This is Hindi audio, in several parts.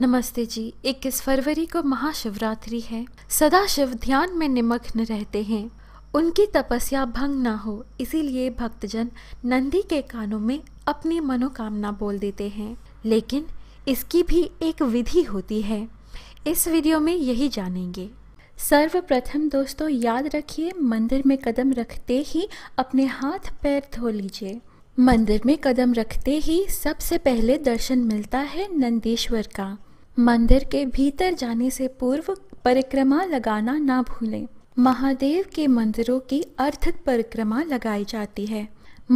नमस्ते जी इक्कीस फरवरी को महाशिवरात्रि है सदा शिव ध्यान में निमग्न रहते हैं उनकी तपस्या भंग ना हो इसीलिए भक्तजन नंदी के कानों में अपनी मनोकामना बोल देते हैं लेकिन इसकी भी एक विधि होती है इस वीडियो में यही जानेंगे सर्वप्रथम दोस्तों याद रखिए मंदिर में कदम रखते ही अपने हाथ पैर धो लीजिए मंदिर में कदम रखते ही सबसे पहले दर्शन मिलता है नंदीश्वर का मंदिर के भीतर जाने से पूर्व परिक्रमा लगाना ना भूलें महादेव के मंदिरों की अर्थक परिक्रमा लगाई जाती है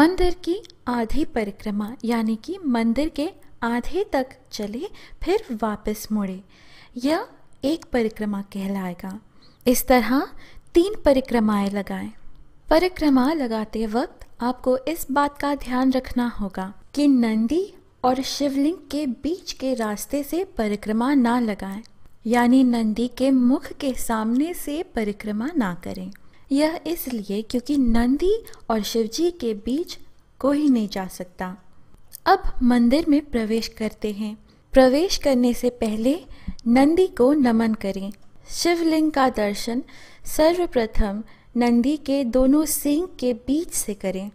मंदिर की आधी परिक्रमा यानी कि मंदिर के आधे तक चले फिर वापस मुड़े यह एक परिक्रमा कहलाएगा इस तरह तीन परिक्रमाएं लगाएं परिक्रमा लगाते वक्त आपको इस बात का ध्यान रखना होगा कि नंदी और शिवलिंग के बीच के रास्ते से परिक्रमा ना लगाएं यानी नंदी के मुख के सामने से परिक्रमा ना करें यह इसलिए क्योंकि नंदी और शिवजी के बीच कोई नहीं जा सकता अब मंदिर में प्रवेश करते हैं प्रवेश करने से पहले नंदी को नमन करें शिवलिंग का दर्शन सर्वप्रथम नंदी के दोनों सिंह के बीच से करें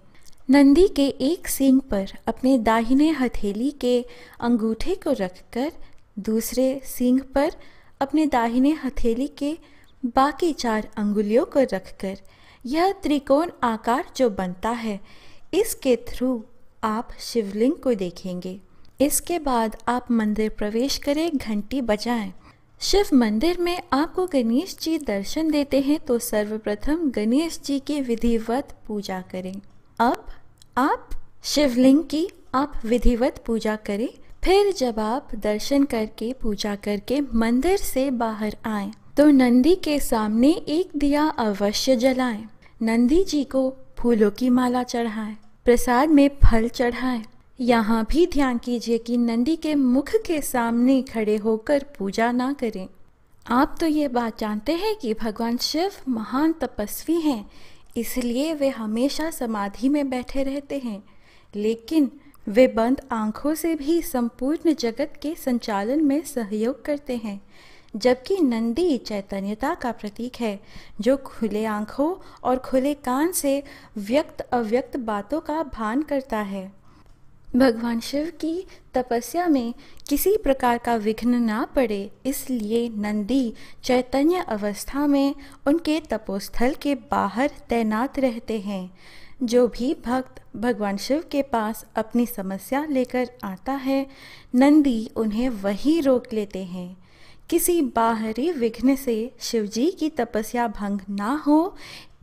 नंदी के एक सींग पर अपने दाहिने हथेली के अंगूठे को रखकर दूसरे सींग पर अपने दाहिने हथेली के बाकी चार अंगुलियों को रखकर यह त्रिकोण आकार जो बनता है इसके थ्रू आप शिवलिंग को देखेंगे इसके बाद आप मंदिर प्रवेश करें घंटी बजाएं। शिव मंदिर में आपको गणेश जी दर्शन देते हैं तो सर्वप्रथम गणेश जी की विधिवत पूजा करें अब आप शिवलिंग की आप विधिवत पूजा करें फिर जब आप दर्शन करके पूजा करके मंदिर से बाहर आए तो नंदी के सामने एक दिया अवश्य जलाएं। नंदी जी को फूलों की माला चढ़ाएं, प्रसाद में फल चढ़ाएं। यहाँ भी ध्यान कीजिए कि नंदी के मुख के सामने खड़े होकर पूजा ना करें आप तो ये बात जानते हैं कि भगवान शिव महान तपस्वी हैं इसलिए वे हमेशा समाधि में बैठे रहते हैं लेकिन वे बंद आँखों से भी संपूर्ण जगत के संचालन में सहयोग करते हैं जबकि नंदी चैतन्यता का प्रतीक है जो खुले आँखों और खुले कान से व्यक्त अव्यक्त बातों का भान करता है भगवान शिव की तपस्या में किसी प्रकार का विघ्न ना पड़े इसलिए नंदी चैतन्य अवस्था में उनके तपोस्थल के बाहर तैनात रहते हैं जो भी भक्त भगवान शिव के पास अपनी समस्या लेकर आता है नंदी उन्हें वही रोक लेते हैं किसी बाहरी विघ्न से शिवजी की तपस्या भंग ना हो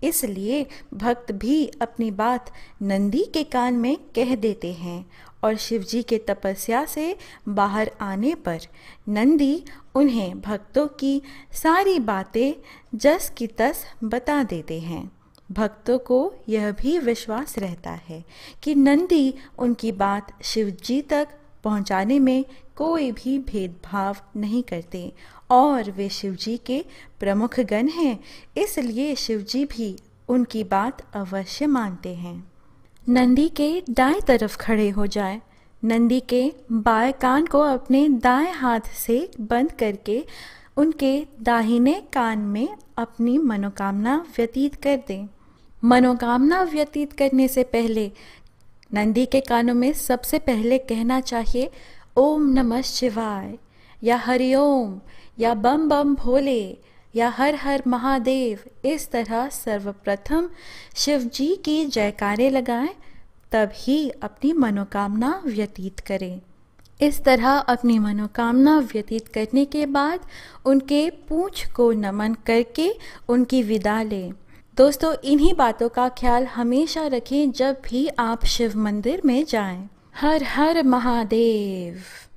इसलिए भक्त भी अपनी बात नंदी के कान में कह देते हैं और शिवजी के तपस्या से बाहर आने पर नंदी उन्हें भक्तों की सारी बातें जस की तस बता देते हैं भक्तों को यह भी विश्वास रहता है कि नंदी उनकी बात शिवजी तक पहुंचाने में कोई भी भेदभाव नहीं करते और वे शिवजी के प्रमुख गण हैं इसलिए शिवजी भी उनकी बात अवश्य मानते हैं नंदी के दाएं तरफ खड़े हो जाए नंदी के बाएं कान को अपने दाएं हाथ से बंद करके उनके दाहिने कान में अपनी मनोकामना व्यतीत कर दें मनोकामना व्यतीत करने से पहले नंदी के कानों में सबसे पहले कहना चाहिए ओम नमः शिवाय या हरिओम या बम बम भोले या हर हर महादेव इस तरह सर्वप्रथम शिव जी की जयकारे लगाएं तभी अपनी मनोकामना व्यतीत करें इस तरह अपनी मनोकामना व्यतीत करने के बाद उनके पूछ को नमन करके उनकी विदा लें दोस्तों इन्हीं बातों का ख्याल हमेशा रखें जब भी आप शिव मंदिर में जाएं। हर हर महादेव